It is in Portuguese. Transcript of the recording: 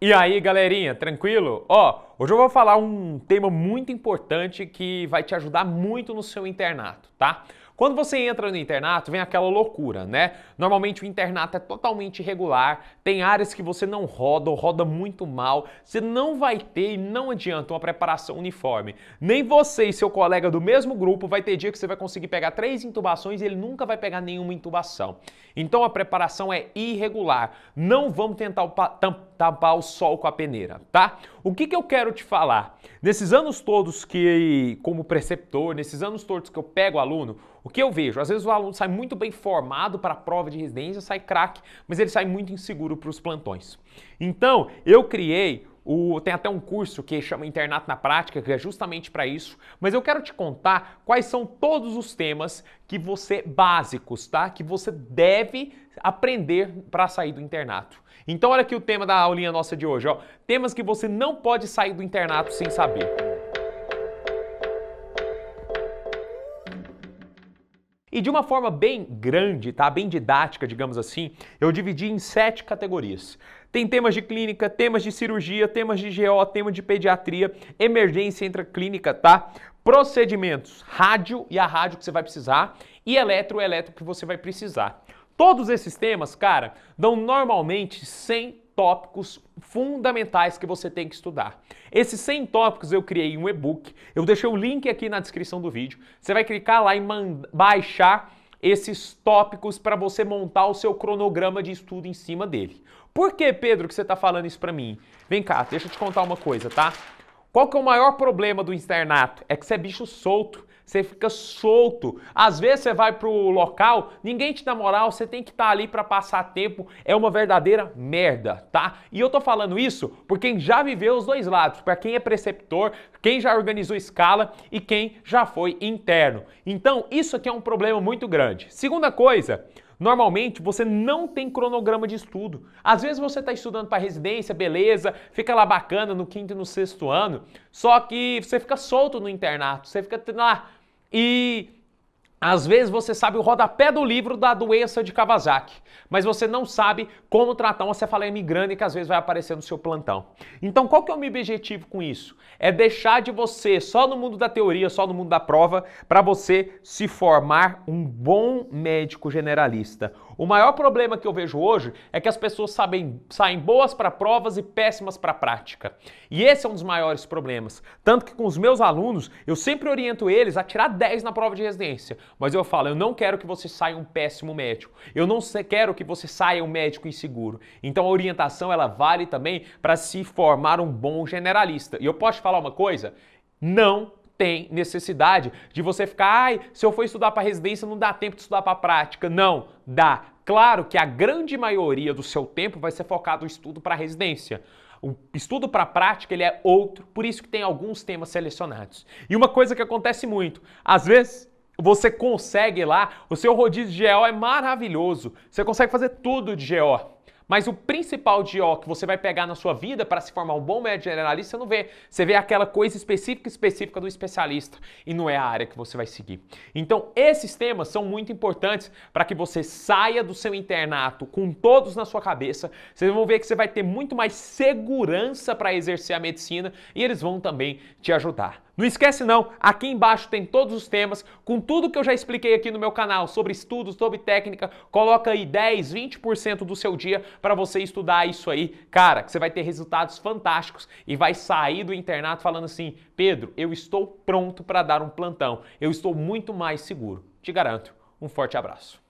E aí, galerinha, tranquilo? Ó, hoje eu vou falar um tema muito importante que vai te ajudar muito no seu internato, tá? Quando você entra no internato, vem aquela loucura, né? Normalmente o internato é totalmente irregular, tem áreas que você não roda ou roda muito mal, você não vai ter e não adianta uma preparação uniforme. Nem você e seu colega do mesmo grupo vai ter dia que você vai conseguir pegar três intubações e ele nunca vai pegar nenhuma intubação. Então a preparação é irregular. Não vamos tentar tampar o sol com a peneira, tá? O que, que eu quero te falar? Nesses anos todos que, como preceptor, nesses anos todos que eu pego aluno, o que eu vejo? Às vezes o aluno sai muito bem formado para a prova de residência, sai craque, mas ele sai muito inseguro para os plantões. Então, eu criei o, tem até um curso que chama Internato na Prática, que é justamente para isso, mas eu quero te contar quais são todos os temas que você básicos, tá? Que você deve aprender para sair do internato. Então olha aqui o tema da aulinha nossa de hoje, ó. Temas que você não pode sair do internato sem saber. E de uma forma bem grande, tá? Bem didática, digamos assim, eu dividi em sete categorias. Tem temas de clínica, temas de cirurgia, temas de GO, tema de pediatria, emergência intra-clínica, tá? Procedimentos, rádio e a rádio que você vai precisar e eletro, eletro que você vai precisar. Todos esses temas, cara, dão normalmente 100 tópicos fundamentais que você tem que estudar. Esses 100 tópicos eu criei um e-book, eu deixei o link aqui na descrição do vídeo. Você vai clicar lá e baixar esses tópicos para você montar o seu cronograma de estudo em cima dele. Por que, Pedro, que você está falando isso para mim? Vem cá, deixa eu te contar uma coisa, tá? Qual que é o maior problema do internato? É que você é bicho solto. Você fica solto. Às vezes você vai pro local, ninguém te dá moral, você tem que estar tá ali para passar tempo. É uma verdadeira merda, tá? E eu tô falando isso por quem já viveu os dois lados, para quem é preceptor, quem já organizou escala e quem já foi interno. Então, isso aqui é um problema muito grande. Segunda coisa, Normalmente você não tem cronograma de estudo. Às vezes você está estudando para residência, beleza, fica lá bacana no quinto e no sexto ano, só que você fica solto no internato, você fica lá e às vezes você sabe o rodapé do livro da doença de Kawasaki, mas você não sabe como tratar uma cefaleia migrânica que às vezes vai aparecer no seu plantão. Então, qual que é o meu objetivo com isso? É deixar de você só no mundo da teoria, só no mundo da prova, para você se formar um bom médico generalista. O maior problema que eu vejo hoje é que as pessoas sabem, saem boas para provas e péssimas para prática. E esse é um dos maiores problemas. Tanto que com os meus alunos, eu sempre oriento eles a tirar 10 na prova de residência. Mas eu falo, eu não quero que você saia um péssimo médico. Eu não quero que você saia um médico inseguro. Então a orientação ela vale também para se formar um bom generalista. E eu posso te falar uma coisa? Não tem necessidade de você ficar, ai, se eu for estudar para residência não dá tempo de estudar para prática. Não, dá. Claro que a grande maioria do seu tempo vai ser focado no estudo para residência. O estudo para prática ele é outro, por isso que tem alguns temas selecionados. E uma coisa que acontece muito, às vezes você consegue lá, o seu rodízio de GO é maravilhoso. Você consegue fazer tudo de GO. Mas o principal de GO que você vai pegar na sua vida para se formar um bom médico generalista, você não vê. Você vê aquela coisa específica específica do especialista e não é a área que você vai seguir. Então, esses temas são muito importantes para que você saia do seu internato com todos na sua cabeça. Vocês vão ver que você vai ter muito mais segurança para exercer a medicina e eles vão também te ajudar. Não esquece não, aqui embaixo tem todos os temas, com tudo que eu já expliquei aqui no meu canal sobre estudos, sobre técnica, coloca aí 10, 20% do seu dia para você estudar isso aí. Cara, que você vai ter resultados fantásticos e vai sair do internato falando assim: "Pedro, eu estou pronto para dar um plantão. Eu estou muito mais seguro". Te garanto. Um forte abraço.